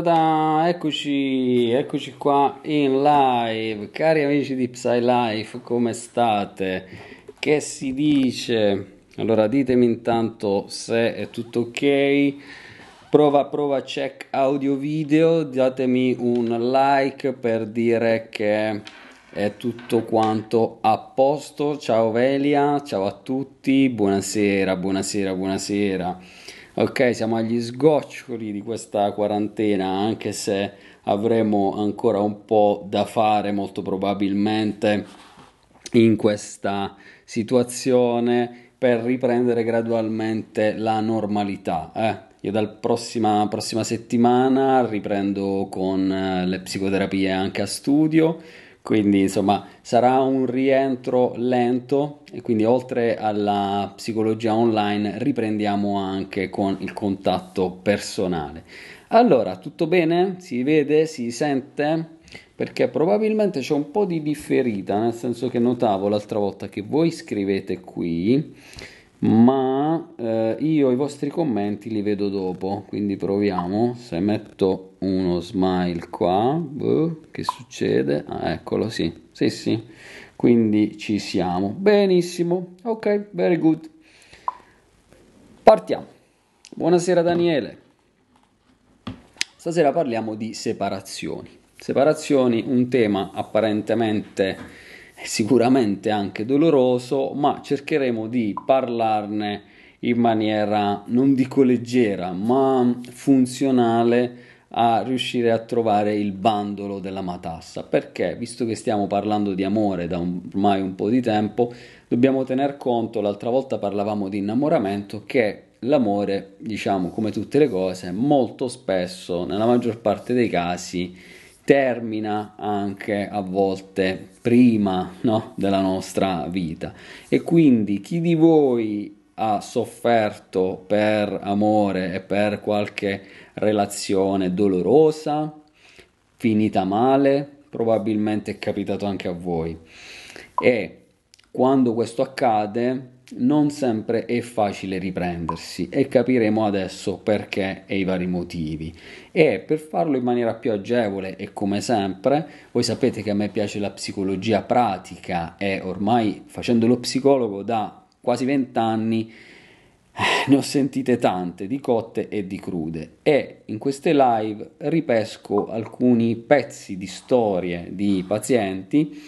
Tada, eccoci, eccoci qua in live, cari amici di PsyLife, come state? Che si dice? Allora ditemi intanto se è tutto ok, prova, prova, check audio video, datemi un like per dire che è tutto quanto a posto, ciao Velia, ciao a tutti, buonasera, buonasera, buonasera. Ok, siamo agli sgoccioli di questa quarantena, anche se avremo ancora un po' da fare molto probabilmente in questa situazione per riprendere gradualmente la normalità. Eh? Io dal prossima, prossima settimana riprendo con eh, le psicoterapie anche a studio quindi insomma sarà un rientro lento e quindi oltre alla psicologia online riprendiamo anche con il contatto personale. Allora, tutto bene? Si vede? Si sente? Perché probabilmente c'è un po' di differita, nel senso che notavo l'altra volta che voi scrivete qui ma eh, io i vostri commenti li vedo dopo, quindi proviamo, se metto uno smile qua, boh, che succede? Ah, eccolo, sì, sì, sì, quindi ci siamo, benissimo, ok, very good, partiamo, buonasera Daniele, stasera parliamo di separazioni, separazioni, un tema apparentemente sicuramente anche doloroso, ma cercheremo di parlarne in maniera non dico leggera, ma funzionale a riuscire a trovare il bandolo della matassa perché visto che stiamo parlando di amore da un, ormai un po' di tempo dobbiamo tener conto l'altra volta parlavamo di innamoramento che l'amore diciamo come tutte le cose molto spesso nella maggior parte dei casi termina anche a volte prima no, della nostra vita. E quindi chi di voi ha sofferto per amore e per qualche relazione dolorosa, finita male, probabilmente è capitato anche a voi. E quando questo accade non sempre è facile riprendersi e capiremo adesso perché e i vari motivi. E per farlo in maniera più agevole e come sempre, voi sapete che a me piace la psicologia pratica e ormai facendo lo psicologo da quasi 20 anni eh, ne ho sentite tante, di cotte e di crude, e in queste live ripesco alcuni pezzi di storie di pazienti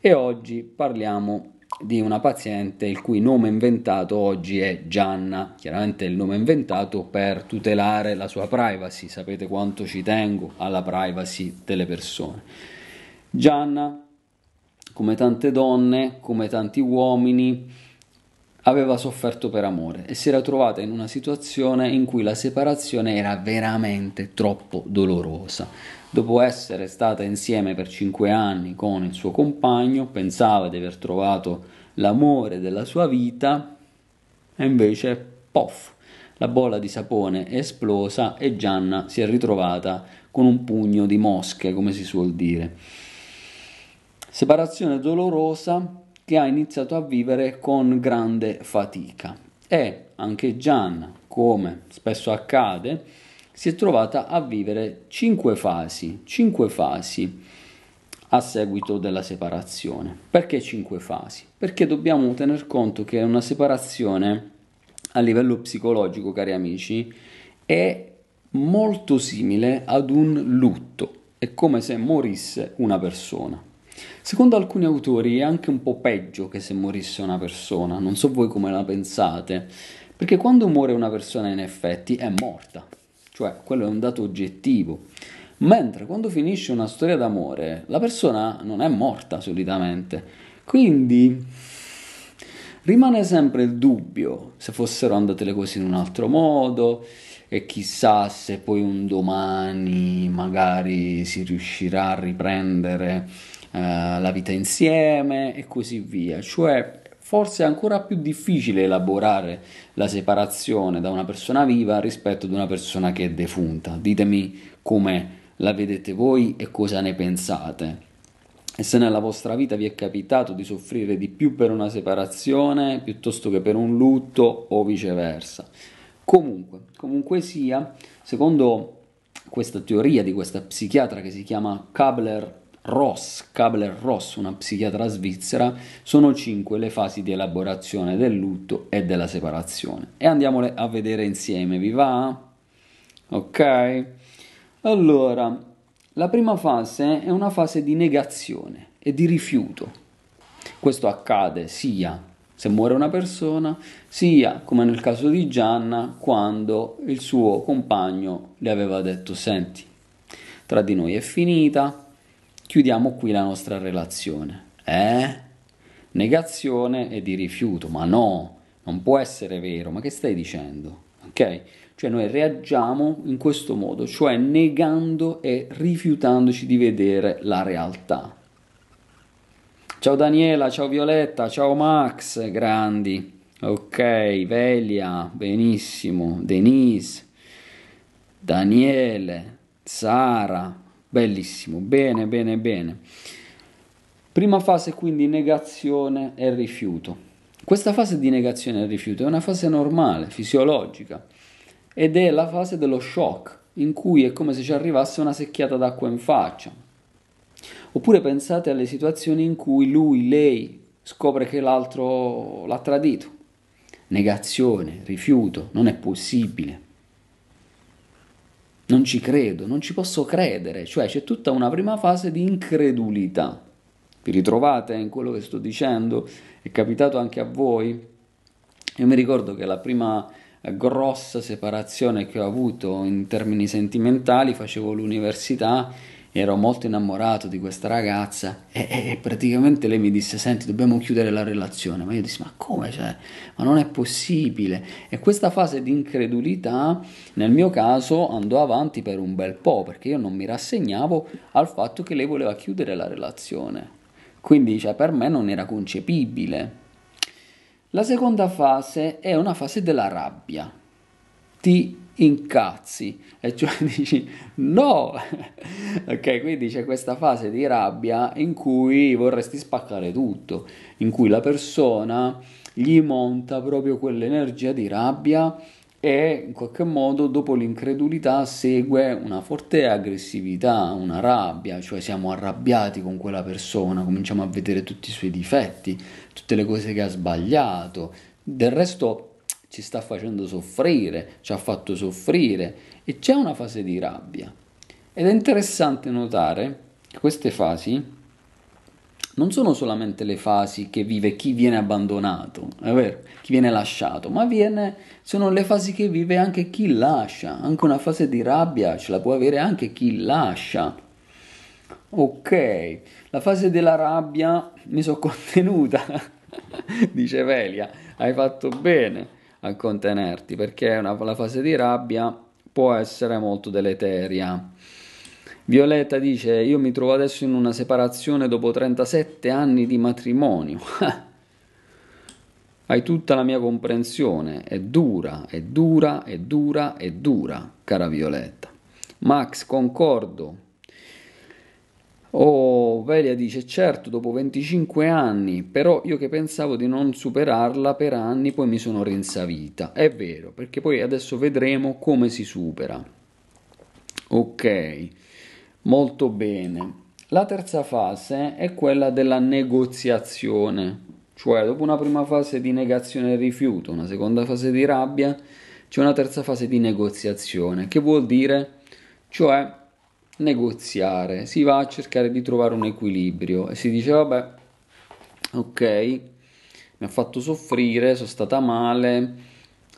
e oggi parliamo di una paziente il cui nome inventato oggi è Gianna, chiaramente il nome inventato per tutelare la sua privacy, sapete quanto ci tengo alla privacy delle persone. Gianna, come tante donne, come tanti uomini, aveva sofferto per amore e si era trovata in una situazione in cui la separazione era veramente troppo dolorosa. Dopo essere stata insieme per cinque anni con il suo compagno, pensava di aver trovato l'amore della sua vita e invece, pof, la bolla di sapone è esplosa e Gianna si è ritrovata con un pugno di mosche, come si suol dire. Separazione dolorosa che ha iniziato a vivere con grande fatica. E anche Gianna, come spesso accade, si è trovata a vivere cinque fasi, cinque fasi a seguito della separazione. Perché cinque fasi? Perché dobbiamo tener conto che una separazione a livello psicologico, cari amici, è molto simile ad un lutto, è come se morisse una persona. Secondo alcuni autori è anche un po' peggio che se morisse una persona, non so voi come la pensate, perché quando muore una persona in effetti è morta, cioè quello è un dato oggettivo. Mentre quando finisce una storia d'amore, la persona non è morta solitamente. Quindi rimane sempre il dubbio se fossero andate le cose in un altro modo e chissà se poi un domani magari si riuscirà a riprendere eh, la vita insieme e così via. Cioè, forse è ancora più difficile elaborare la separazione da una persona viva rispetto ad una persona che è defunta. Ditemi come la vedete voi e cosa ne pensate. E se nella vostra vita vi è capitato di soffrire di più per una separazione piuttosto che per un lutto o viceversa. Comunque, comunque sia, secondo questa teoria di questa psichiatra che si chiama Kabler Ross, Kabler Ross, una psichiatra svizzera, sono cinque le fasi di elaborazione del lutto e della separazione. E andiamole a vedere insieme, vi va? Ok? Allora, la prima fase è una fase di negazione e di rifiuto. Questo accade sia se muore una persona, sia come nel caso di Gianna, quando il suo compagno le aveva detto: Senti, tra di noi è finita, chiudiamo qui la nostra relazione. Eh? Negazione e di rifiuto, ma no, non può essere vero, ma che stai dicendo? Ok? Cioè noi reagiamo in questo modo, cioè negando e rifiutandoci di vedere la realtà. Ciao Daniela, ciao Violetta, ciao Max, grandi. Ok, Velia, benissimo, Denise, Daniele, Sara, Bellissimo, bene, bene, bene. Prima fase quindi negazione e rifiuto. Questa fase di negazione e rifiuto è una fase normale, fisiologica, ed è la fase dello shock, in cui è come se ci arrivasse una secchiata d'acqua in faccia. Oppure pensate alle situazioni in cui lui, lei scopre che l'altro l'ha tradito. Negazione, rifiuto, non è possibile non ci credo, non ci posso credere, cioè c'è tutta una prima fase di incredulità. Vi ritrovate in quello che sto dicendo? È capitato anche a voi? Io mi ricordo che la prima eh, grossa separazione che ho avuto in termini sentimentali facevo l'università ero molto innamorato di questa ragazza e, e, praticamente lei mi disse senti dobbiamo chiudere la relazione ma io dissi ma come cioè ma non è possibile e questa fase di incredulità nel mio caso andò avanti per un bel po' perché io non mi rassegnavo al fatto che lei voleva chiudere la relazione quindi cioè, per me non era concepibile la seconda fase è una fase della rabbia ti incazzi e cioè dici no ok quindi c'è questa fase di rabbia in cui vorresti spaccare tutto in cui la persona gli monta proprio quell'energia di rabbia e in qualche modo dopo l'incredulità segue una forte aggressività, una rabbia, cioè siamo arrabbiati con quella persona, cominciamo a vedere tutti i suoi difetti, tutte le cose che ha sbagliato. Del resto ci sta facendo soffrire, ci ha fatto soffrire e c'è una fase di rabbia. Ed è interessante notare che queste fasi non sono solamente le fasi che vive chi viene abbandonato, vero, chi viene lasciato, ma viene, sono le fasi che vive anche chi lascia, anche una fase di rabbia ce la può avere anche chi lascia. Ok, la fase della rabbia mi sono contenuta, dice Velia, hai fatto bene a contenerti perché una, la fase di rabbia può essere molto deleteria. Violetta dice: Io mi trovo adesso in una separazione dopo 37 anni di matrimonio. Hai tutta la mia comprensione. È dura, è dura, è dura, è dura, cara Violetta. Max, concordo. Oh, Velia dice, certo, dopo 25 anni, però io che pensavo di non superarla per anni, poi mi sono rinsavita. È vero, perché poi adesso vedremo come si supera. Ok, molto bene. La terza fase è quella della negoziazione, cioè dopo una prima fase di negazione e rifiuto, una seconda fase di rabbia, c'è una terza fase di negoziazione, che vuol dire, cioè negoziare, si va a cercare di trovare un equilibrio e si dice vabbè, ok, mi ha fatto soffrire, sono stata male,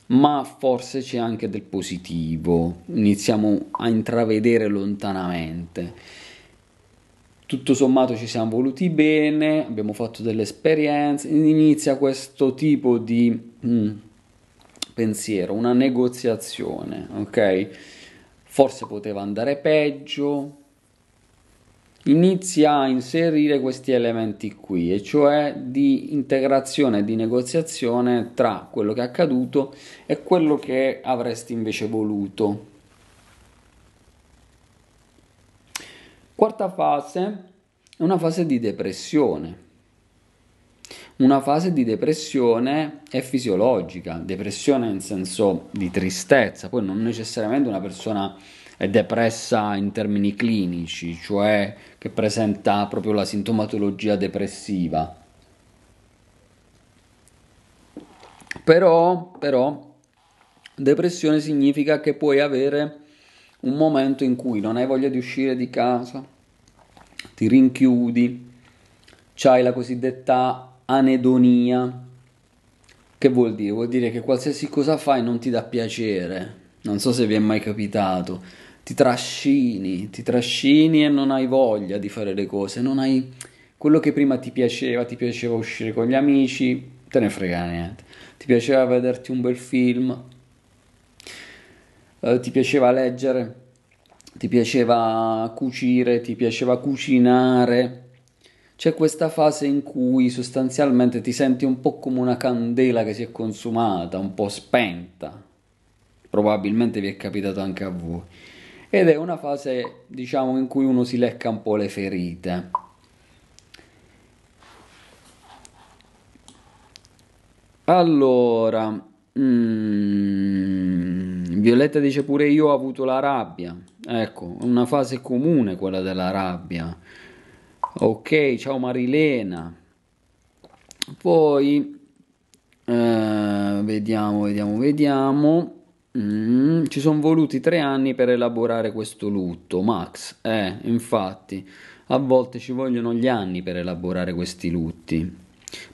ma forse c'è anche del positivo, iniziamo a intravedere lontanamente. Tutto sommato ci siamo voluti bene, abbiamo fatto delle esperienze, inizia questo tipo di mm, pensiero, una negoziazione, ok? forse poteva andare peggio. Inizia a inserire questi elementi qui, e cioè di integrazione, e di negoziazione tra quello che è accaduto e quello che avresti invece voluto. Quarta fase è una fase di depressione una fase di depressione è fisiologica, depressione in senso di tristezza, poi non necessariamente una persona è depressa in termini clinici, cioè che presenta proprio la sintomatologia depressiva. Però, però, depressione significa che puoi avere un momento in cui non hai voglia di uscire di casa, ti rinchiudi, c'hai la cosiddetta anedonia. Che vuol dire? Vuol dire che qualsiasi cosa fai non ti dà piacere. Non so se vi è mai capitato. Ti trascini, ti trascini e non hai voglia di fare le cose, non hai quello che prima ti piaceva, ti piaceva uscire con gli amici, te ne frega niente. Ti piaceva vederti un bel film, eh, ti piaceva leggere, ti piaceva cucire, ti piaceva cucinare c'è questa fase in cui sostanzialmente ti senti un po' come una candela che si è consumata, un po' spenta. Probabilmente vi è capitato anche a voi. Ed è una fase, diciamo, in cui uno si lecca un po' le ferite. Allora, mm, Violetta dice pure io ho avuto la rabbia. Ecco, una fase comune quella della rabbia Ok, ciao Marilena. Poi eh, vediamo, vediamo, vediamo. Mm, ci sono voluti tre anni per elaborare questo lutto, Max. Eh, infatti, a volte ci vogliono gli anni per elaborare questi lutti.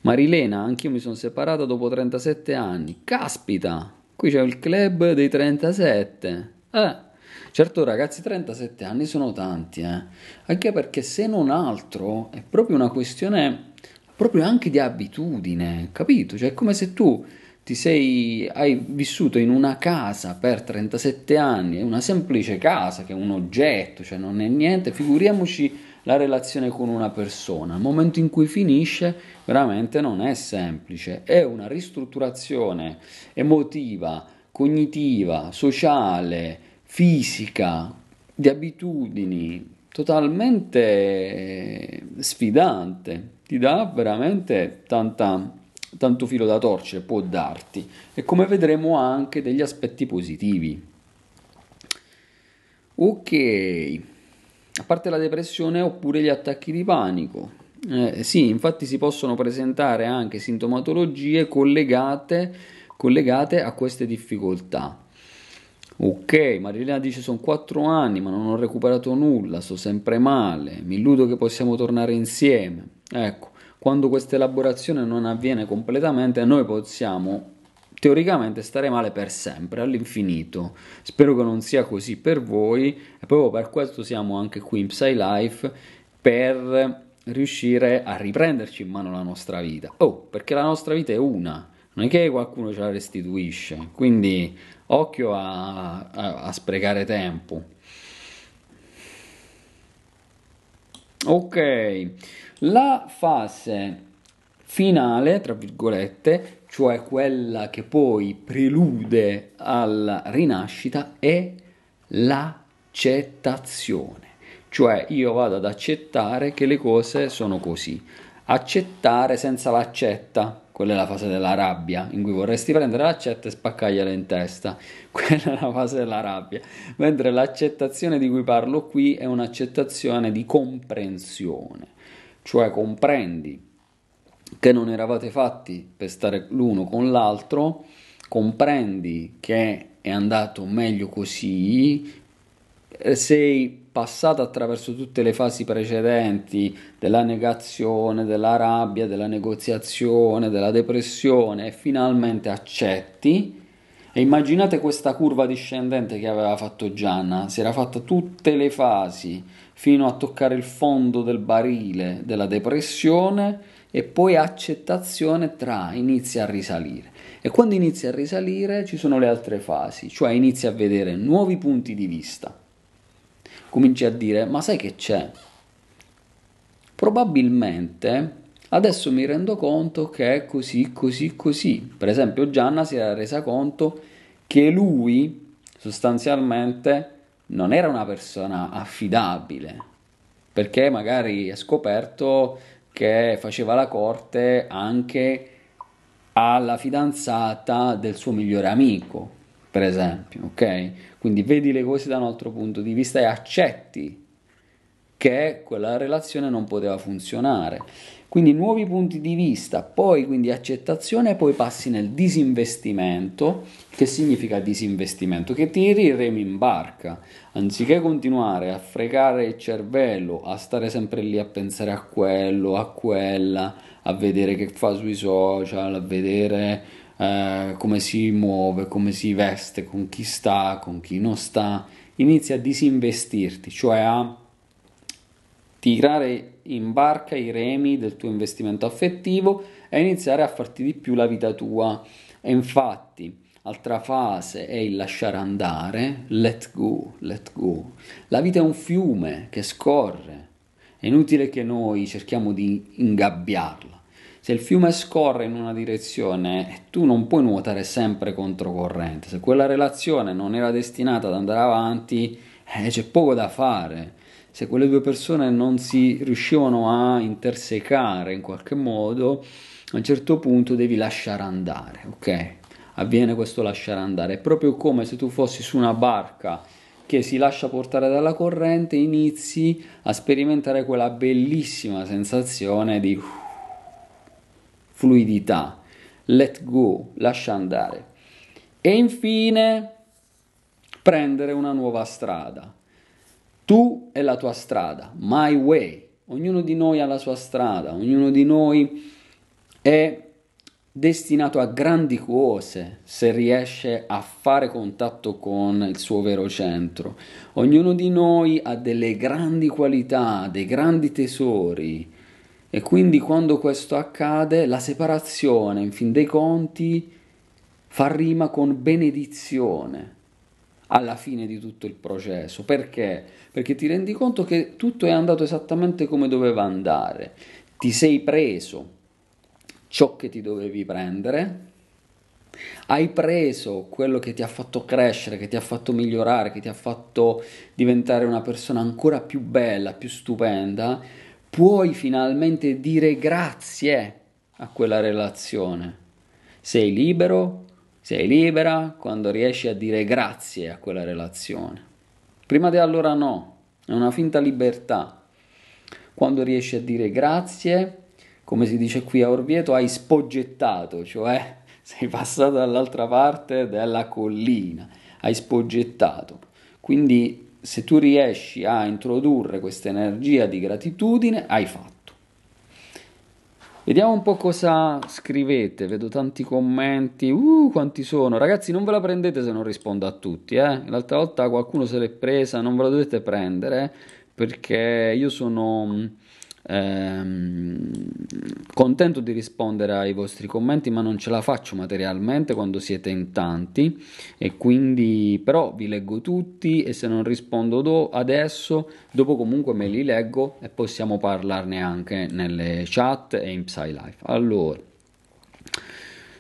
Marilena, anch'io mi sono separata dopo 37 anni. Caspita, qui c'è il club dei 37. Eh. Certo ragazzi, 37 anni sono tanti, eh? anche perché se non altro è proprio una questione proprio anche di abitudine, capito? Cioè è come se tu ti sei, hai vissuto in una casa per 37 anni, è una semplice casa che è un oggetto, cioè non è niente, figuriamoci la relazione con una persona. il momento in cui finisce, veramente non è semplice, è una ristrutturazione emotiva, cognitiva, sociale, fisica, di abitudini, totalmente sfidante, ti dà veramente tanta, tanto filo da torcere, può darti e come vedremo anche degli aspetti positivi. Ok, a parte la depressione oppure gli attacchi di panico. Eh, sì, infatti si possono presentare anche sintomatologie collegate, collegate a queste difficoltà Ok, Marilena dice sono 4 anni ma non ho recuperato nulla, sto sempre male, mi illudo che possiamo tornare insieme. Ecco, quando questa elaborazione non avviene completamente noi possiamo teoricamente stare male per sempre, all'infinito. Spero che non sia così per voi e proprio per questo siamo anche qui in Psy Life per riuscire a riprenderci in mano la nostra vita. Oh, perché la nostra vita è una, non è che qualcuno ce la restituisce, quindi occhio a, a, a sprecare tempo. Ok, la fase finale, tra virgolette, cioè quella che poi prelude alla rinascita, è l'accettazione. Cioè io vado ad accettare che le cose sono così. Accettare senza l'accetta, quella è la fase della rabbia, in cui vorresti prendere l'accetta e spaccargliela in testa, quella è la fase della rabbia, mentre l'accettazione di cui parlo qui è un'accettazione di comprensione, cioè comprendi che non eravate fatti per stare l'uno con l'altro, comprendi che è andato meglio così, eh, sei passata attraverso tutte le fasi precedenti della negazione, della rabbia, della negoziazione, della depressione e finalmente accetti. E immaginate questa curva discendente che aveva fatto Gianna, si era fatta tutte le fasi fino a toccare il fondo del barile della depressione e poi accettazione tra inizia a risalire. E quando inizia a risalire ci sono le altre fasi, cioè inizia a vedere nuovi punti di vista cominci a dire ma sai che c'è? Probabilmente adesso mi rendo conto che è così, così, così. Per esempio Gianna si era resa conto che lui sostanzialmente non era una persona affidabile perché magari ha scoperto che faceva la corte anche alla fidanzata del suo migliore amico, per esempio, ok? Quindi vedi le cose da un altro punto di vista e accetti che quella relazione non poteva funzionare. Quindi nuovi punti di vista, poi quindi accettazione poi passi nel disinvestimento. Che significa disinvestimento? Che tiri il remo in barca. Anziché continuare a fregare il cervello, a stare sempre lì a pensare a quello, a quella, a vedere che fa sui social, a vedere eh, come si muove, come si veste, con chi sta, con chi non sta, inizia a disinvestirti, cioè a tirare in barca i remi del tuo investimento affettivo e iniziare a farti di più la vita tua. E infatti, altra fase è il lasciare andare, let go, let go. La vita è un fiume che scorre, è inutile che noi cerchiamo di ingabbiarla se il fiume scorre in una direzione, tu non puoi nuotare sempre controcorrente. Se quella relazione non era destinata ad andare avanti, eh, c'è poco da fare. Se quelle due persone non si riuscivano a intersecare in qualche modo, a un certo punto devi lasciare andare, ok? Avviene questo lasciare andare. È proprio come se tu fossi su una barca che si lascia portare dalla corrente, e inizi a sperimentare quella bellissima sensazione di uh, fluidità, let go, lascia andare. E infine prendere una nuova strada. Tu e la tua strada, my way. Ognuno di noi ha la sua strada, ognuno di noi è destinato a grandi cose se riesce a fare contatto con il suo vero centro. Ognuno di noi ha delle grandi qualità, dei grandi tesori e quindi quando questo accade, la separazione, in fin dei conti, fa rima con benedizione alla fine di tutto il processo. Perché? Perché ti rendi conto che tutto è andato esattamente come doveva andare. Ti sei preso ciò che ti dovevi prendere, hai preso quello che ti ha fatto crescere, che ti ha fatto migliorare, che ti ha fatto diventare una persona ancora più bella, più stupenda puoi finalmente dire grazie a quella relazione. Sei libero, sei libera quando riesci a dire grazie a quella relazione. Prima di allora no, è una finta libertà. Quando riesci a dire grazie, come si dice qui a Orvieto, hai spoggettato, cioè sei passato dall'altra parte della collina, hai spoggettato. Quindi se tu riesci a introdurre questa energia di gratitudine, hai fatto. Vediamo un po' cosa scrivete, vedo tanti commenti, uh, quanti sono. Ragazzi, non ve la prendete se non rispondo a tutti, eh? L'altra volta qualcuno se l'è presa, non ve la dovete prendere, perché io sono mm, Ehm, contento di rispondere ai vostri commenti, ma non ce la faccio materialmente quando siete in tanti e quindi però vi leggo tutti e se non rispondo do, adesso, dopo comunque me li leggo e possiamo parlarne anche nelle chat e in PsyLife. Allora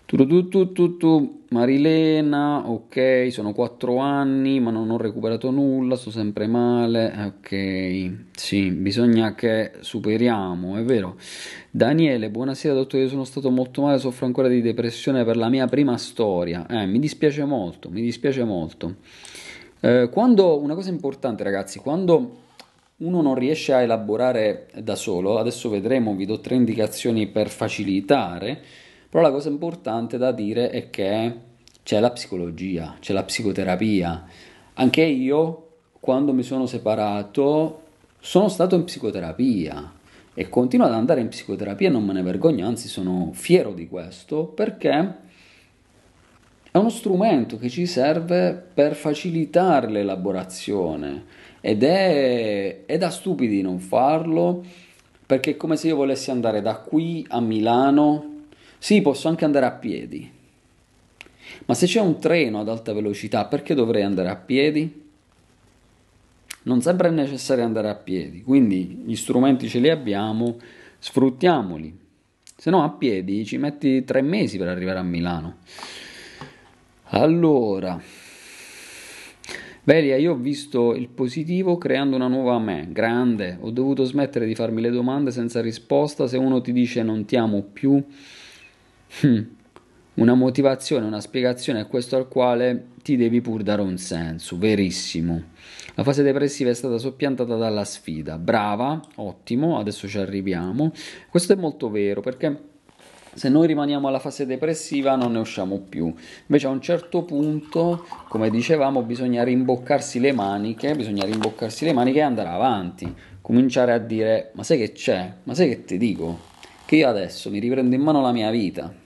tu, Marilena, ok, sono 4 anni ma non ho recuperato nulla, sto sempre male, ok, sì, bisogna che superiamo, è vero. Daniele, buonasera dottore, io sono stato molto male, soffro ancora di depressione per la mia prima storia, eh, mi dispiace molto, mi dispiace molto. Eh, quando, una cosa importante ragazzi, quando uno non riesce a elaborare da solo, adesso vedremo, vi do tre indicazioni per facilitare, però la cosa importante da dire è che c'è la psicologia, c'è la psicoterapia. Anche io, quando mi sono separato, sono stato in psicoterapia e continuo ad andare in psicoterapia, non me ne vergogno, anzi sono fiero di questo perché è uno strumento che ci serve per facilitare l'elaborazione ed è, è da stupidi non farlo perché è come se io volessi andare da qui a Milano sì, posso anche andare a piedi. Ma se c'è un treno ad alta velocità, perché dovrei andare a piedi? Non sempre è necessario andare a piedi, quindi gli strumenti ce li abbiamo, sfruttiamoli. Se no a piedi ci metti tre mesi per arrivare a Milano. Allora, Velia, io ho visto il positivo creando una nuova me, grande, ho dovuto smettere di farmi le domande senza risposta, se uno ti dice non ti amo più, Hmm. Una motivazione, una spiegazione a questo al quale ti devi pur dare un senso, verissimo. La fase depressiva è stata soppiantata dalla sfida. Brava, ottimo, adesso ci arriviamo. Questo è molto vero perché se noi rimaniamo alla fase depressiva non ne usciamo più. Invece a un certo punto, come dicevamo, bisogna rimboccarsi le maniche, bisogna rimboccarsi le maniche e andare avanti, cominciare a dire "Ma sai che c'è? Ma sai che ti dico? Che io adesso mi riprendo in mano la mia vita".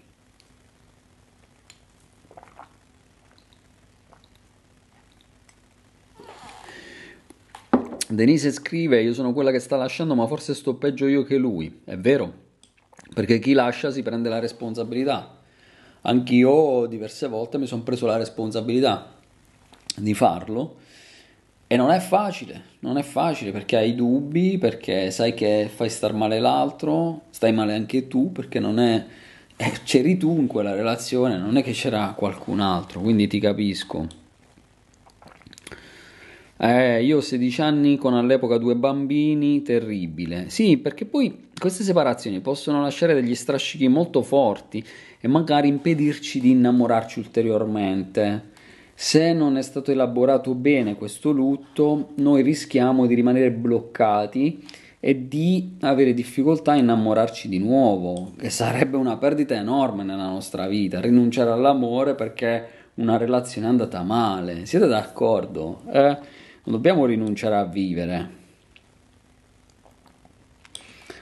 Denise scrive: Io sono quella che sta lasciando, ma forse sto peggio io che lui. È vero, perché chi lascia si prende la responsabilità. Anch'io diverse volte mi sono preso la responsabilità di farlo e non è facile, non è facile perché hai dubbi, perché sai che fai star male l'altro, stai male anche tu perché non è eh, c'eri tu in quella relazione, non è che c'era qualcun altro, quindi ti capisco. Eh, io ho 16 anni con all'epoca due bambini, terribile. Sì, perché poi queste separazioni possono lasciare degli strascichi molto forti e magari impedirci di innamorarci ulteriormente. Se non è stato elaborato bene questo lutto, noi rischiamo di rimanere bloccati e di avere difficoltà a innamorarci di nuovo, che sarebbe una perdita enorme nella nostra vita, rinunciare all'amore perché una relazione è andata male. Siete d'accordo? Eh, non dobbiamo rinunciare a vivere.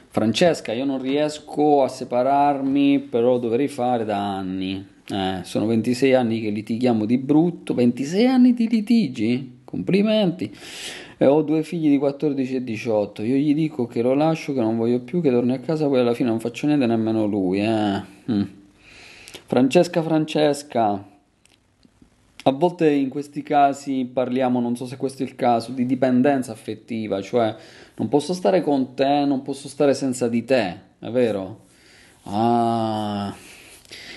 Francesca, io non riesco a separarmi, però dovrei fare da anni. Eh, sono 26 anni che litighiamo di brutto. 26 anni di litigi? Complimenti. E eh, ho due figli di 14 e 18. Io gli dico che lo lascio, che non voglio più, che torni a casa, poi alla fine non faccio niente nemmeno lui. Eh. Mm. Francesca, Francesca. A volte in questi casi parliamo, non so se questo è il caso, di dipendenza affettiva, cioè non posso stare con te, non posso stare senza di te, è vero? Ah,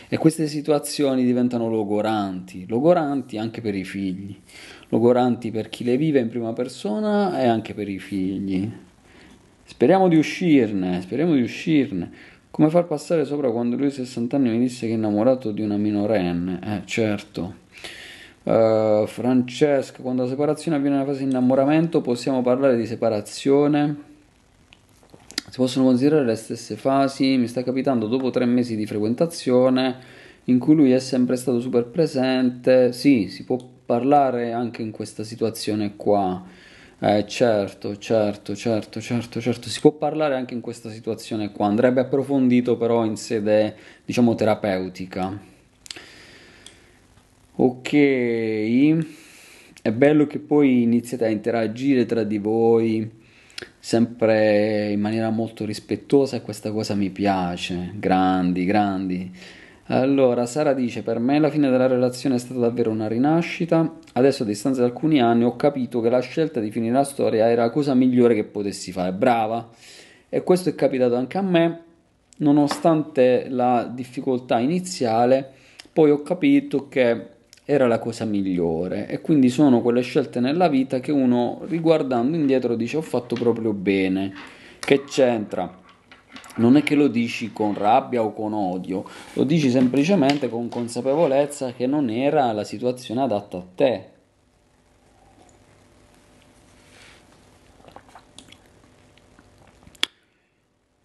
e queste situazioni diventano logoranti, logoranti anche per i figli, logoranti per chi le vive in prima persona e anche per i figli. Speriamo di uscirne, speriamo di uscirne. Come far passare sopra quando lui a 60 anni mi disse che è innamorato di una minorenne? Eh, certo. Eh, Francesca, quando la separazione avviene nella fase di innamoramento, possiamo parlare di separazione? Si possono considerare le stesse fasi? Mi sta capitando dopo tre mesi di frequentazione in cui lui è sempre stato super presente. Sì, si può parlare anche in questa situazione qua. Eh, certo, certo, certo, certo, certo, si può parlare anche in questa situazione qua, andrebbe approfondito però in sede, diciamo, terapeutica. Ok, è bello che poi iniziate a interagire tra di voi sempre in maniera molto rispettosa e questa cosa mi piace, grandi, grandi. Allora, Sara dice, per me la fine della relazione è stata davvero una rinascita, adesso a distanza di alcuni anni ho capito che la scelta di finire la storia era la cosa migliore che potessi fare, brava. E questo è capitato anche a me, nonostante la difficoltà iniziale, poi ho capito che era la cosa migliore e quindi sono quelle scelte nella vita che uno riguardando indietro dice ho fatto proprio bene. Che c'entra? Non è che lo dici con rabbia o con odio, lo dici semplicemente con consapevolezza che non era la situazione adatta a te,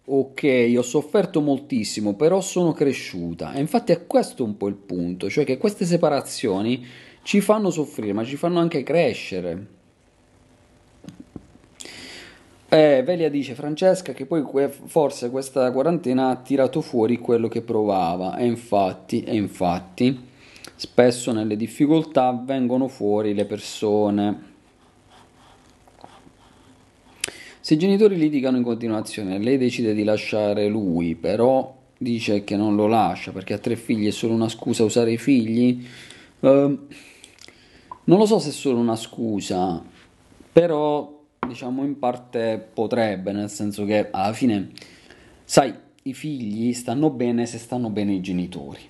ok, ho sofferto moltissimo, però sono cresciuta. E infatti è questo un po' il punto, cioè che queste separazioni ci fanno soffrire, ma ci fanno anche crescere. Eh, Velia dice Francesca che poi que- forse questa quarantena ha tirato fuori quello che provava e infatti, e infatti spesso nelle difficoltà vengono fuori le persone Se i genitori litigano in continuazione, e lei decide di lasciare lui, però dice che non lo lascia perché ha tre figli, è solo una scusa usare i figli. Eh, non lo so se è solo una scusa, però diciamo in parte potrebbe, nel senso che alla fine, sai, i figli stanno bene se stanno bene i genitori.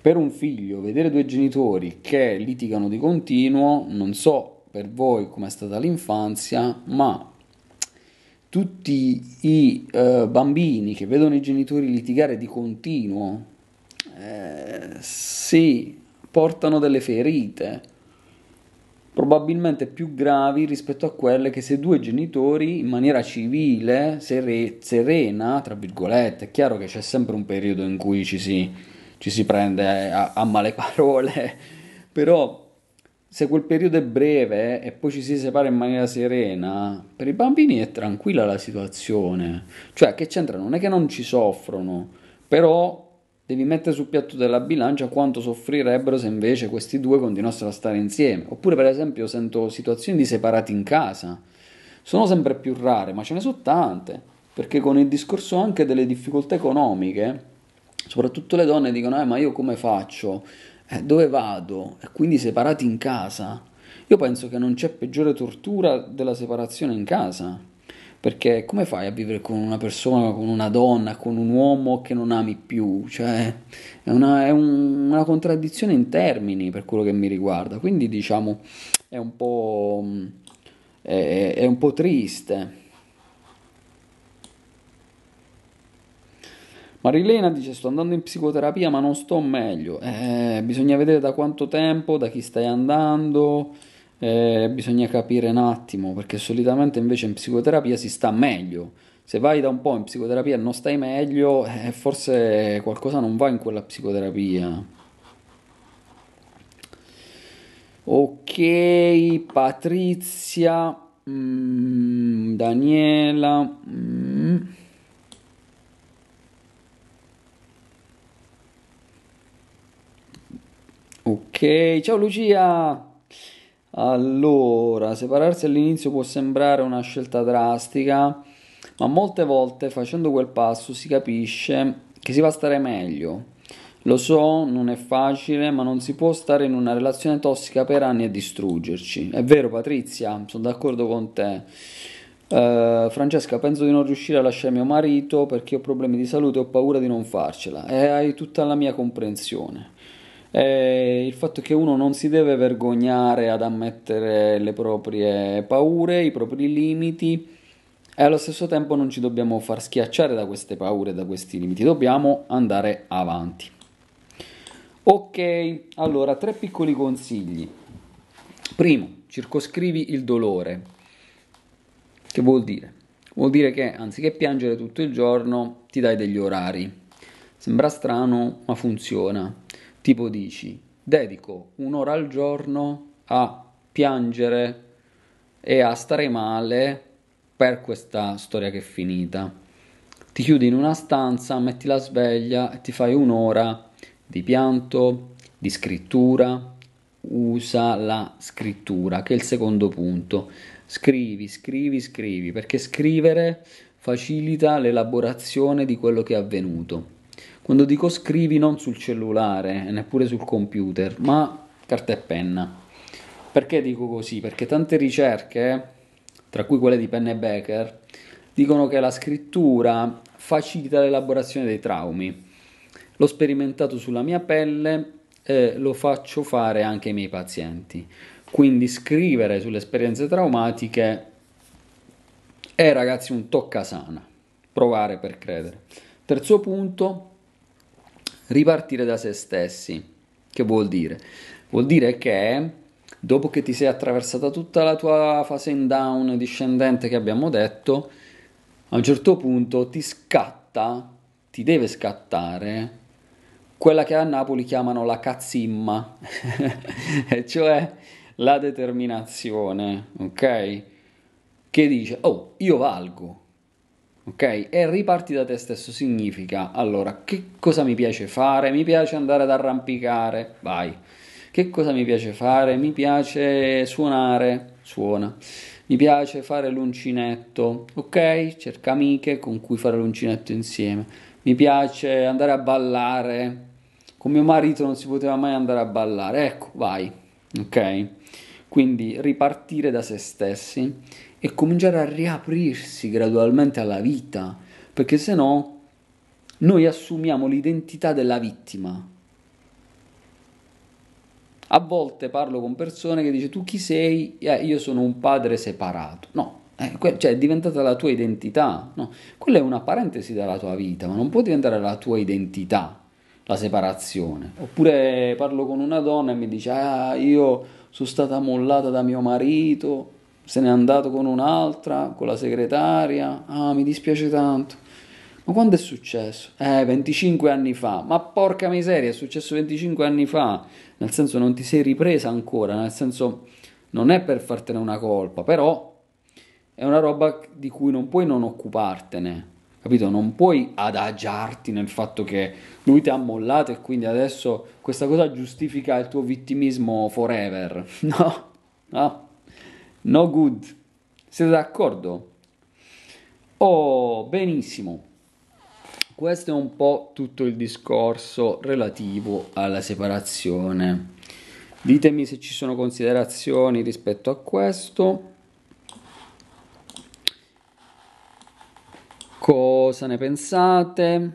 Per un figlio vedere due genitori che litigano di continuo, non so per voi com'è stata l'infanzia, ma tutti i eh, bambini che vedono i genitori litigare di continuo eh, si portano delle ferite probabilmente più gravi rispetto a quelle che se due genitori in maniera civile, sere- serena, tra virgolette, è chiaro che c'è sempre un periodo in cui ci si, ci si prende a, a male parole, però se quel periodo è breve e poi ci si separa in maniera serena, per i bambini è tranquilla la situazione. Cioè, che c'entra? Non è che non ci soffrono, però devi mettere sul piatto della bilancia quanto soffrirebbero se invece questi due continuassero a stare insieme. Oppure, per esempio, sento situazioni di separati in casa. Sono sempre più rare, ma ce ne sono tante, perché con il discorso anche delle difficoltà economiche, soprattutto le donne dicono, eh, ma io come faccio? eh, dove vado e quindi separati in casa, io penso che non c'è peggiore tortura della separazione in casa. Perché come fai a vivere con una persona, con una donna, con un uomo che non ami più? Cioè, è una, è un, una contraddizione in termini per quello che mi riguarda. Quindi, diciamo, è un po', mm, è, è un po triste. Marilena dice sto andando in psicoterapia ma non sto meglio, eh, bisogna vedere da quanto tempo, da chi stai andando, eh, bisogna capire un attimo perché solitamente invece in psicoterapia si sta meglio, se vai da un po' in psicoterapia e non stai meglio eh, forse qualcosa non va in quella psicoterapia. Ok, Patrizia, mm, Daniela. Mm. Ok, ciao Lucia. Allora, separarsi all'inizio può sembrare una scelta drastica, ma molte volte facendo quel passo si capisce che si va a stare meglio. Lo so, non è facile, ma non si può stare in una relazione tossica per anni e distruggerci. È vero, Patrizia, sono d'accordo con te. Eh, Francesca, penso di non riuscire a lasciare mio marito perché ho problemi di salute e ho paura di non farcela. E eh, hai tutta la mia comprensione eh, il fatto che uno non si deve vergognare ad ammettere le proprie paure, i propri limiti e allo stesso tempo non ci dobbiamo far schiacciare da queste paure, da questi limiti, dobbiamo andare avanti. Ok, allora tre piccoli consigli. Primo, circoscrivi il dolore. Che vuol dire? Vuol dire che anziché piangere tutto il giorno ti dai degli orari. Sembra strano, ma funziona tipo dici dedico un'ora al giorno a piangere e a stare male per questa storia che è finita. Ti chiudi in una stanza, metti la sveglia e ti fai un'ora di pianto, di scrittura, usa la scrittura, che è il secondo punto. Scrivi, scrivi, scrivi, perché scrivere facilita l'elaborazione di quello che è avvenuto. Quando dico scrivi non sul cellulare, neppure sul computer, ma carta e penna. Perché dico così? Perché tante ricerche, tra cui quelle di Penne Becker, dicono che la scrittura facilita l'elaborazione dei traumi. L'ho sperimentato sulla mia pelle e lo faccio fare anche ai miei pazienti. Quindi scrivere sulle esperienze traumatiche è ragazzi un tocca sana, provare per credere. Terzo punto, ripartire da se stessi. Che vuol dire? Vuol dire che dopo che ti sei attraversata tutta la tua fase in down discendente che abbiamo detto, a un certo punto ti scatta, ti deve scattare quella che a Napoli chiamano la cazzimma, e cioè la determinazione, ok? Che dice, oh, io valgo, Ok? E riparti da te stesso significa allora che cosa mi piace fare? Mi piace andare ad arrampicare, vai. Che cosa mi piace fare? Mi piace suonare, suona. Mi piace fare l'uncinetto, ok? Cerca amiche con cui fare l'uncinetto insieme. Mi piace andare a ballare. Con mio marito non si poteva mai andare a ballare. Ecco, vai. Ok? Quindi ripartire da se stessi e cominciare a riaprirsi gradualmente alla vita, perché se no noi assumiamo l'identità della vittima. A volte parlo con persone che dicono tu chi sei? Eh, io sono un padre separato. No, eh, que- cioè è diventata la tua identità. No, quella è una parentesi della tua vita, ma non può diventare la tua identità, la separazione. Oppure parlo con una donna e mi dice ah io sono stata mollata da mio marito, se n'è andato con un'altra, con la segretaria, ah mi dispiace tanto. Ma quando è successo? Eh, 25 anni fa. Ma porca miseria, è successo 25 anni fa. Nel senso non ti sei ripresa ancora, nel senso non è per fartene una colpa, però è una roba di cui non puoi non occupartene Capito? Non puoi adagiarti nel fatto che lui ti ha mollato e quindi adesso questa cosa giustifica il tuo vittimismo forever. No, no, no good. Siete d'accordo? Oh, benissimo. Questo è un po' tutto il discorso relativo alla separazione. Ditemi se ci sono considerazioni rispetto a questo. Cosa ne pensate?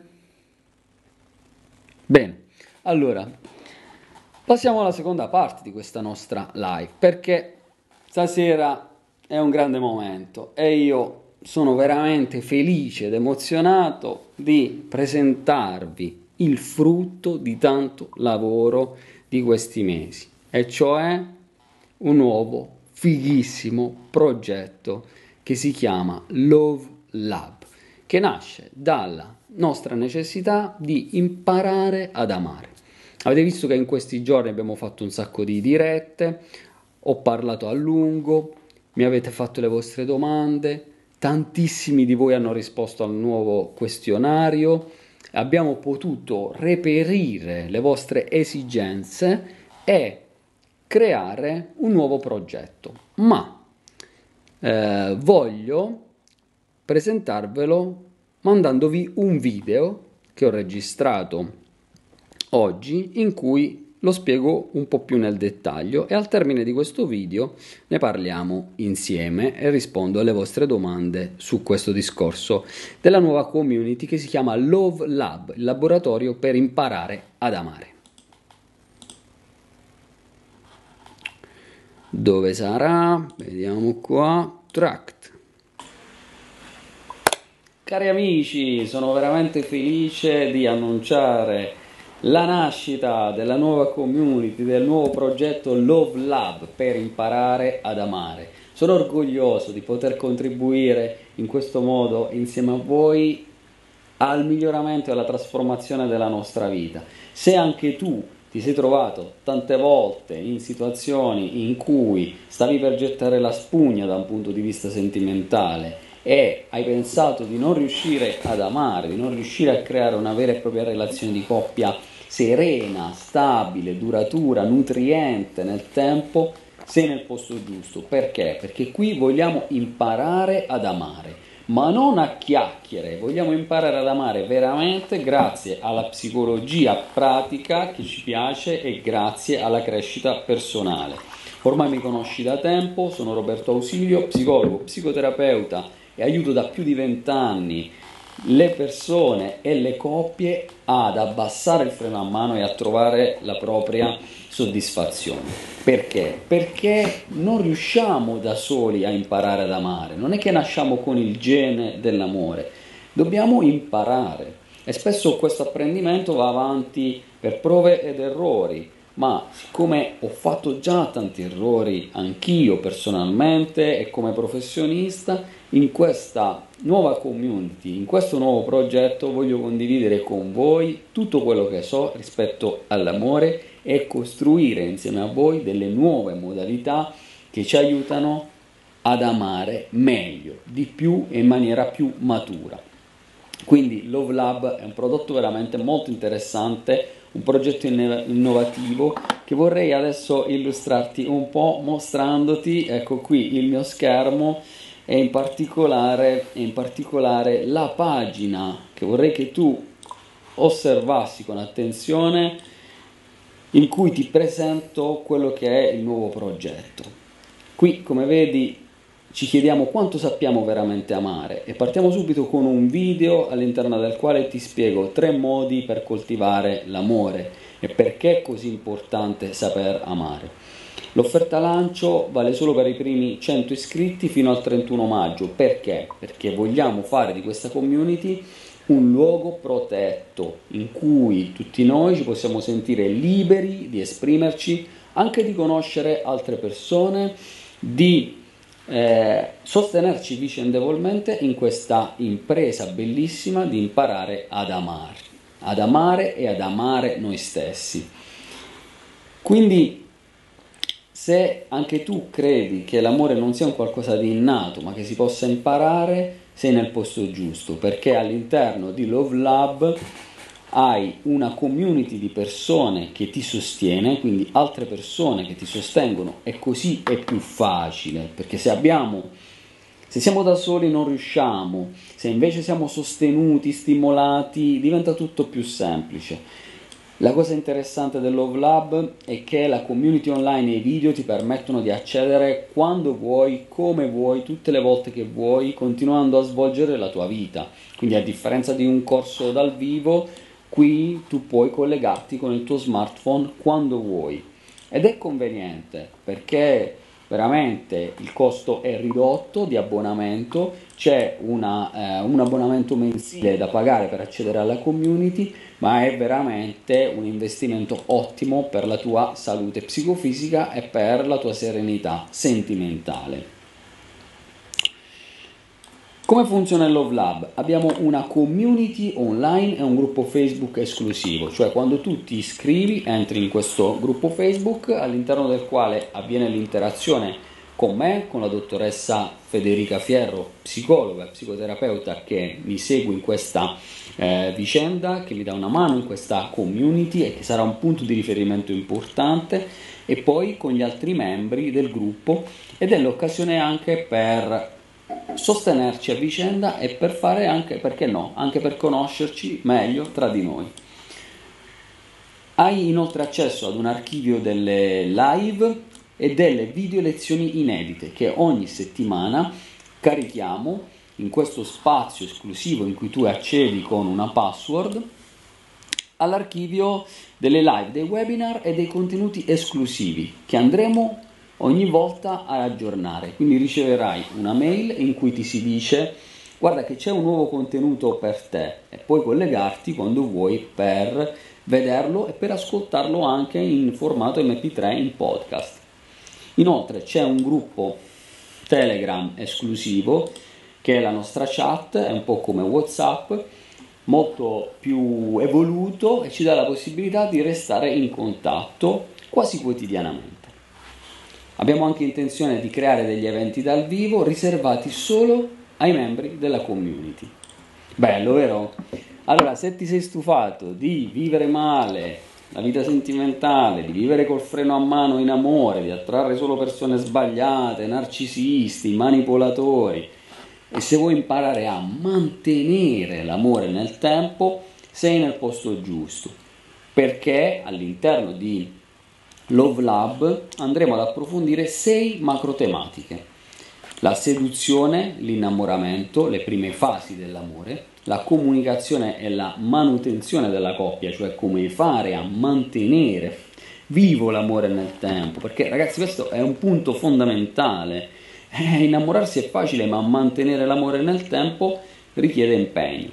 Bene, allora passiamo alla seconda parte di questa nostra live perché stasera è un grande momento e io sono veramente felice ed emozionato di presentarvi il frutto di tanto lavoro di questi mesi e cioè un nuovo fighissimo progetto che si chiama Love Lab che nasce dalla nostra necessità di imparare ad amare. Avete visto che in questi giorni abbiamo fatto un sacco di dirette, ho parlato a lungo, mi avete fatto le vostre domande, tantissimi di voi hanno risposto al nuovo questionario, abbiamo potuto reperire le vostre esigenze e creare un nuovo progetto. Ma eh, voglio presentarvelo mandandovi un video che ho registrato oggi in cui lo spiego un po' più nel dettaglio e al termine di questo video ne parliamo insieme e rispondo alle vostre domande su questo discorso della nuova community che si chiama Love Lab, il laboratorio per imparare ad amare. Dove sarà? Vediamo qua. Track, Cari amici, sono veramente felice di annunciare la nascita della nuova community, del nuovo progetto Love Lab per imparare ad amare. Sono orgoglioso di poter contribuire in questo modo insieme a voi al miglioramento e alla trasformazione della nostra vita. Se anche tu ti sei trovato tante volte in situazioni in cui stavi per gettare la spugna da un punto di vista sentimentale, e hai pensato di non riuscire ad amare, di non riuscire a creare una vera e propria relazione di coppia serena, stabile, duratura, nutriente nel tempo, sei nel posto giusto. Perché? Perché qui vogliamo imparare ad amare ma non a chiacchiere, vogliamo imparare ad amare veramente grazie alla psicologia pratica che ci piace e grazie alla crescita personale. Ormai mi conosci da tempo, sono Roberto Ausilio, psicologo, psicoterapeuta e aiuto da più di vent'anni le persone e le coppie ad abbassare il freno a mano e a trovare la propria soddisfazione. Perché? Perché non riusciamo da soli a imparare ad amare, non è che nasciamo con il gene dell'amore, dobbiamo imparare e spesso questo apprendimento va avanti per prove ed errori, ma siccome ho fatto già tanti errori anch'io personalmente e come professionista, in questa nuova community, in questo nuovo progetto voglio condividere con voi tutto quello che so rispetto all'amore e costruire insieme a voi delle nuove modalità che ci aiutano ad amare meglio, di più e in maniera più matura. Quindi Love Lab è un prodotto veramente molto interessante, un progetto innovativo che vorrei adesso illustrarti un po' mostrandoti, ecco qui il mio schermo, e in particolare, in particolare la pagina che vorrei che tu osservassi con attenzione in cui ti presento quello che è il nuovo progetto. Qui, come vedi, ci chiediamo quanto sappiamo veramente amare e partiamo subito con un video all'interno del quale ti spiego tre modi per coltivare l'amore e perché è così importante saper amare. L'offerta lancio vale solo per i primi 100 iscritti fino al 31 maggio. Perché? Perché vogliamo fare di questa community un luogo protetto in cui tutti noi ci possiamo sentire liberi di esprimerci, anche di conoscere altre persone, di eh, sostenerci vicendevolmente in questa impresa bellissima di imparare ad amare, ad amare e ad amare noi stessi. Quindi se anche tu credi che l'amore non sia un qualcosa di innato, ma che si possa imparare, sei nel posto giusto, perché all'interno di Love Lab hai una community di persone che ti sostiene, quindi altre persone che ti sostengono e così è più facile, perché se abbiamo se siamo da soli non riusciamo, se invece siamo sostenuti, stimolati, diventa tutto più semplice. La cosa interessante del Love Lab è che la community online e i video ti permettono di accedere quando vuoi, come vuoi, tutte le volte che vuoi, continuando a svolgere la tua vita. Quindi a differenza di un corso dal vivo, qui tu puoi collegarti con il tuo smartphone quando vuoi. Ed è conveniente perché veramente il costo è ridotto di abbonamento, c'è una, eh, un abbonamento mensile da pagare per accedere alla community, ma è veramente un investimento ottimo per la tua salute psicofisica e per la tua serenità sentimentale. Come funziona il Love Lab? Abbiamo una community online e un gruppo Facebook esclusivo, cioè quando tu ti iscrivi entri in questo gruppo Facebook all'interno del quale avviene l'interazione con me, con la dottoressa Federica Fierro, psicologa, psicoterapeuta che mi segue in questa eh, vicenda, che mi dà una mano in questa community e che sarà un punto di riferimento importante e poi con gli altri membri del gruppo ed è l'occasione anche per sostenerci a vicenda e per fare anche, perché no, anche per conoscerci meglio tra di noi. Hai inoltre accesso ad un archivio delle live e delle video lezioni inedite che ogni settimana carichiamo in questo spazio esclusivo in cui tu accedi con una password all'archivio delle live, dei webinar e dei contenuti esclusivi che andremo ogni volta a aggiornare. Quindi riceverai una mail in cui ti si dice guarda che c'è un nuovo contenuto per te e puoi collegarti quando vuoi per vederlo e per ascoltarlo anche in formato mp3 in podcast. Inoltre c'è un gruppo Telegram esclusivo che è la nostra chat, è un po' come Whatsapp, molto più evoluto e ci dà la possibilità di restare in contatto quasi quotidianamente. Abbiamo anche intenzione di creare degli eventi dal vivo riservati solo ai membri della community. Bello, vero? Allora, se ti sei stufato di vivere male la vita sentimentale, di vivere col freno a mano in amore, di attrarre solo persone sbagliate, narcisisti, manipolatori, e se vuoi imparare a mantenere l'amore nel tempo, sei nel posto giusto, perché all'interno di Love Lab andremo ad approfondire sei macro tematiche. La seduzione, l'innamoramento, le prime fasi dell'amore, la comunicazione e la manutenzione della coppia, cioè come fare a mantenere vivo l'amore nel tempo, perché ragazzi questo è un punto fondamentale. Eh, innamorarsi è facile, ma mantenere l'amore nel tempo richiede impegno.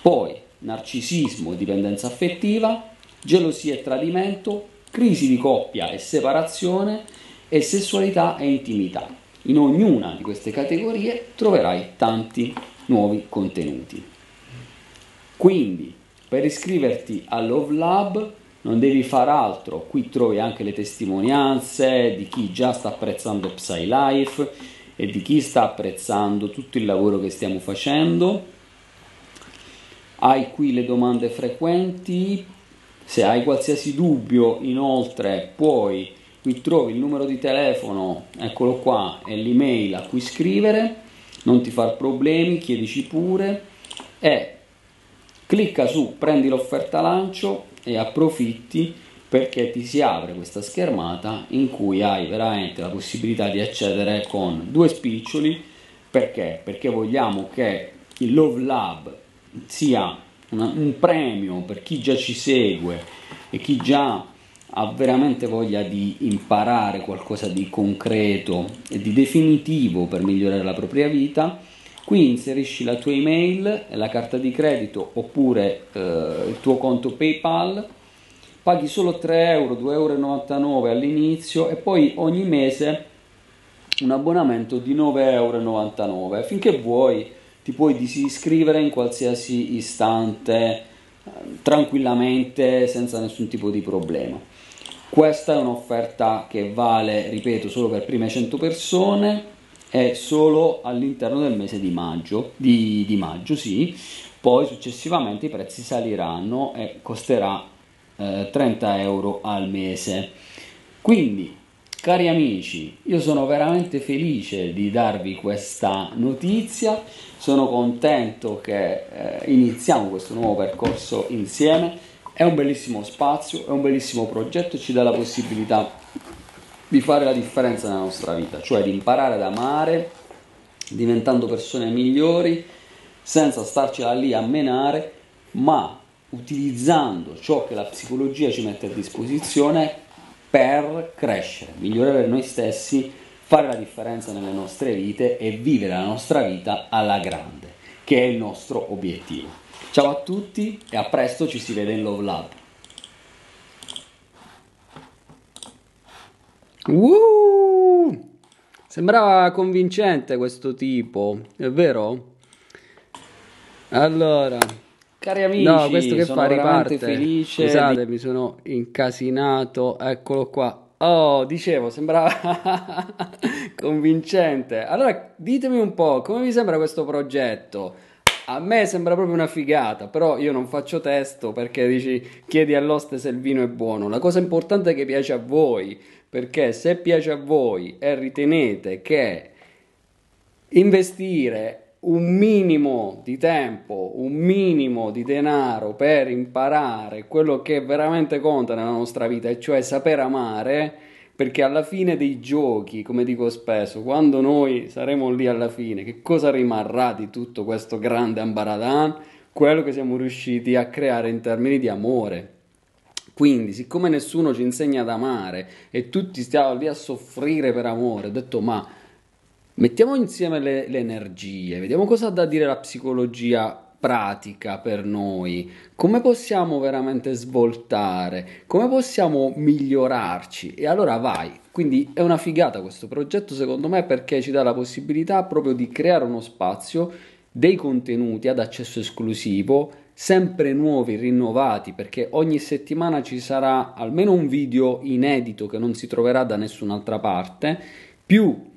Poi narcisismo dipendenza affettiva, gelosia e tradimento, crisi di coppia e separazione e sessualità e intimità. In ognuna di queste categorie troverai tanti nuovi contenuti. Quindi, per iscriverti a Love Lab non devi far altro, qui trovi anche le testimonianze di chi già sta apprezzando PsyLife e di chi sta apprezzando tutto il lavoro che stiamo facendo. Hai qui le domande frequenti se hai qualsiasi dubbio, inoltre puoi, qui trovi il numero di telefono, eccolo qua, e l'email a cui scrivere, non ti far problemi, chiedici pure e clicca su prendi l'offerta lancio e approfitti perché ti si apre questa schermata in cui hai veramente la possibilità di accedere con due spiccioli perché? Perché vogliamo che il Love Lab sia una, un premio per chi già ci segue e chi già ha veramente voglia di imparare qualcosa di concreto e di definitivo per migliorare la propria vita, qui inserisci la tua email, la carta di credito oppure eh, il tuo conto PayPal, paghi solo 3 euro, 2,99 euro all'inizio e poi ogni mese un abbonamento di 9,99 euro finché vuoi ti puoi disiscrivere in qualsiasi istante eh, tranquillamente senza nessun tipo di problema. Questa è un'offerta che vale, ripeto, solo per prime 100 persone e solo all'interno del mese di maggio, di, di maggio sì. poi successivamente i prezzi saliranno e costerà eh, 30 euro al mese. Quindi Cari amici, io sono veramente felice di darvi questa notizia, sono contento che eh, iniziamo questo nuovo percorso insieme, è un bellissimo spazio, è un bellissimo progetto e ci dà la possibilità di fare la differenza nella nostra vita, cioè di imparare ad amare diventando persone migliori senza starcela lì a menare, ma utilizzando ciò che la psicologia ci mette a disposizione per crescere, migliorare noi stessi, fare la differenza nelle nostre vite e vivere la nostra vita alla grande, che è il nostro obiettivo. Ciao a tutti e a presto ci si vede in Love Lab. Uh, sembrava convincente questo tipo, è vero? Allora... Cari amici, no, questo che sono fa riparte. felice. Scusate, di... mi sono incasinato. Eccolo qua. Oh, dicevo, sembrava convincente. Allora, ditemi un po', come vi sembra questo progetto? A me sembra proprio una figata, però io non faccio testo perché dici chiedi all'oste se il vino è buono. La cosa importante è che piace a voi, perché se piace a voi e ritenete che investire un minimo di tempo, un minimo di denaro per imparare quello che veramente conta nella nostra vita, e cioè saper amare, perché alla fine dei giochi, come dico spesso, quando noi saremo lì alla fine, che cosa rimarrà di tutto questo grande ambaradan? Quello che siamo riusciti a creare in termini di amore. Quindi, siccome nessuno ci insegna ad amare e tutti stiamo lì a soffrire per amore, ho detto ma Mettiamo insieme le, le energie, vediamo cosa ha da dire la psicologia pratica per noi, come possiamo veramente svoltare, come possiamo migliorarci e allora vai. Quindi è una figata questo progetto secondo me perché ci dà la possibilità proprio di creare uno spazio, dei contenuti ad accesso esclusivo, sempre nuovi, rinnovati, perché ogni settimana ci sarà almeno un video inedito che non si troverà da nessun'altra parte, più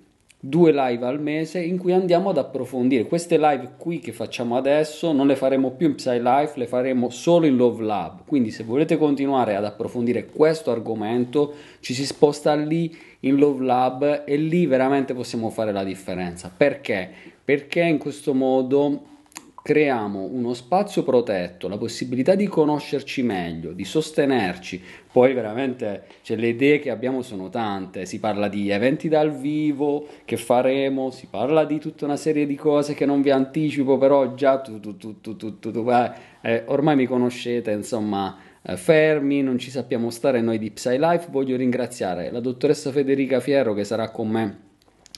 due live al mese in cui andiamo ad approfondire. Queste live qui che facciamo adesso non le faremo più in Psy Life, le faremo solo in Love Lab. Quindi se volete continuare ad approfondire questo argomento, ci si sposta lì in Love Lab e lì veramente possiamo fare la differenza. Perché? Perché in questo modo creiamo uno spazio protetto, la possibilità di conoscerci meglio, di sostenerci. Poi veramente cioè, le idee che abbiamo sono tante, si parla di eventi dal vivo che faremo, si parla di tutta una serie di cose che non vi anticipo, però già tutto, tu, tu, tu, tu eh, eh, ormai mi conoscete, insomma, eh, fermi, non ci sappiamo stare noi di PsyLife. Voglio ringraziare la dottoressa Federica Fierro che sarà con me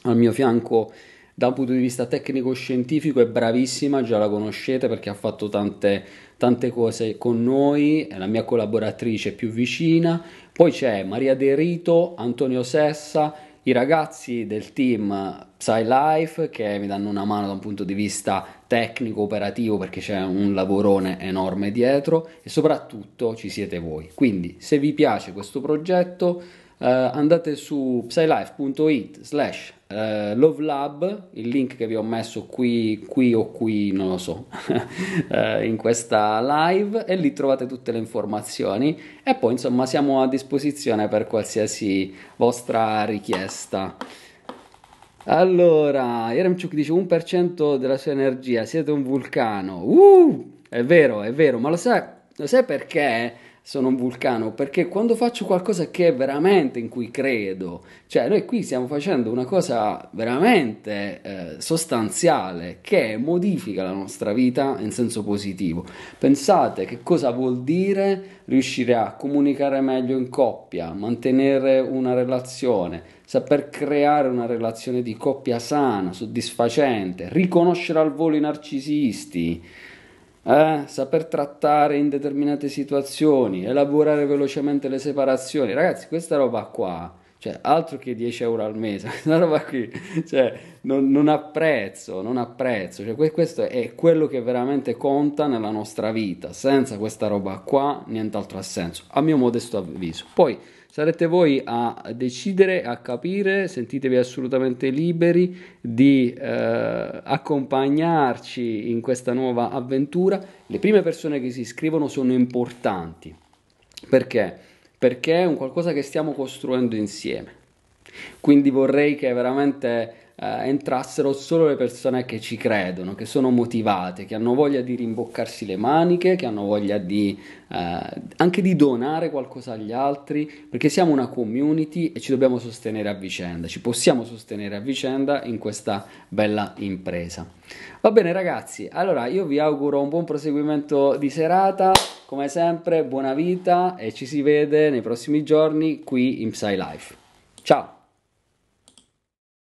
al mio fianco da un punto di vista tecnico-scientifico è bravissima, già la conoscete perché ha fatto tante, tante cose con noi, è la mia collaboratrice più vicina. Poi c'è Maria De Rito, Antonio Sessa, i ragazzi del team PsyLife che mi danno una mano da un punto di vista tecnico, operativo, perché c'è un lavorone enorme dietro e soprattutto ci siete voi. Quindi se vi piace questo progetto Uh, andate su psylife.it slash eh, lovelab, il link che vi ho messo qui, qui o qui, non lo so, uh, in questa live e lì trovate tutte le informazioni e poi insomma siamo a disposizione per qualsiasi vostra richiesta. Allora, Yeremchuk dice 1% della sua energia, siete un vulcano. Uh, è vero, è vero, ma lo sai, lo sai perché? sono un vulcano perché quando faccio qualcosa che è veramente in cui credo, cioè noi qui stiamo facendo una cosa veramente eh, sostanziale che modifica la nostra vita in senso positivo. Pensate che cosa vuol dire riuscire a comunicare meglio in coppia, mantenere una relazione, saper creare una relazione di coppia sana, soddisfacente, riconoscere al volo i narcisisti eh? saper trattare in determinate situazioni, elaborare velocemente le separazioni. Ragazzi, questa roba qua, cioè, altro che 10 euro al mese, questa roba qui, cioè, non, non ha prezzo, non ha Cioè, questo è quello che veramente conta nella nostra vita. Senza questa roba qua, nient'altro ha senso, a mio modesto avviso. Poi, sarete voi a decidere, a capire, sentitevi assolutamente liberi di eh, accompagnarci in questa nuova avventura. Le prime persone che si iscrivono sono importanti. Perché? Perché è un qualcosa che stiamo costruendo insieme. Quindi vorrei che veramente eh, entrassero solo le persone che ci credono, che sono motivate, che hanno voglia di rimboccarsi le maniche, che hanno voglia di, eh, anche di donare qualcosa agli altri, perché siamo una community e ci dobbiamo sostenere a vicenda, ci possiamo sostenere a vicenda in questa bella impresa. Va bene ragazzi, allora io vi auguro un buon proseguimento di serata, come sempre buona vita e ci si vede nei prossimi giorni qui in Psy Life. Ciao!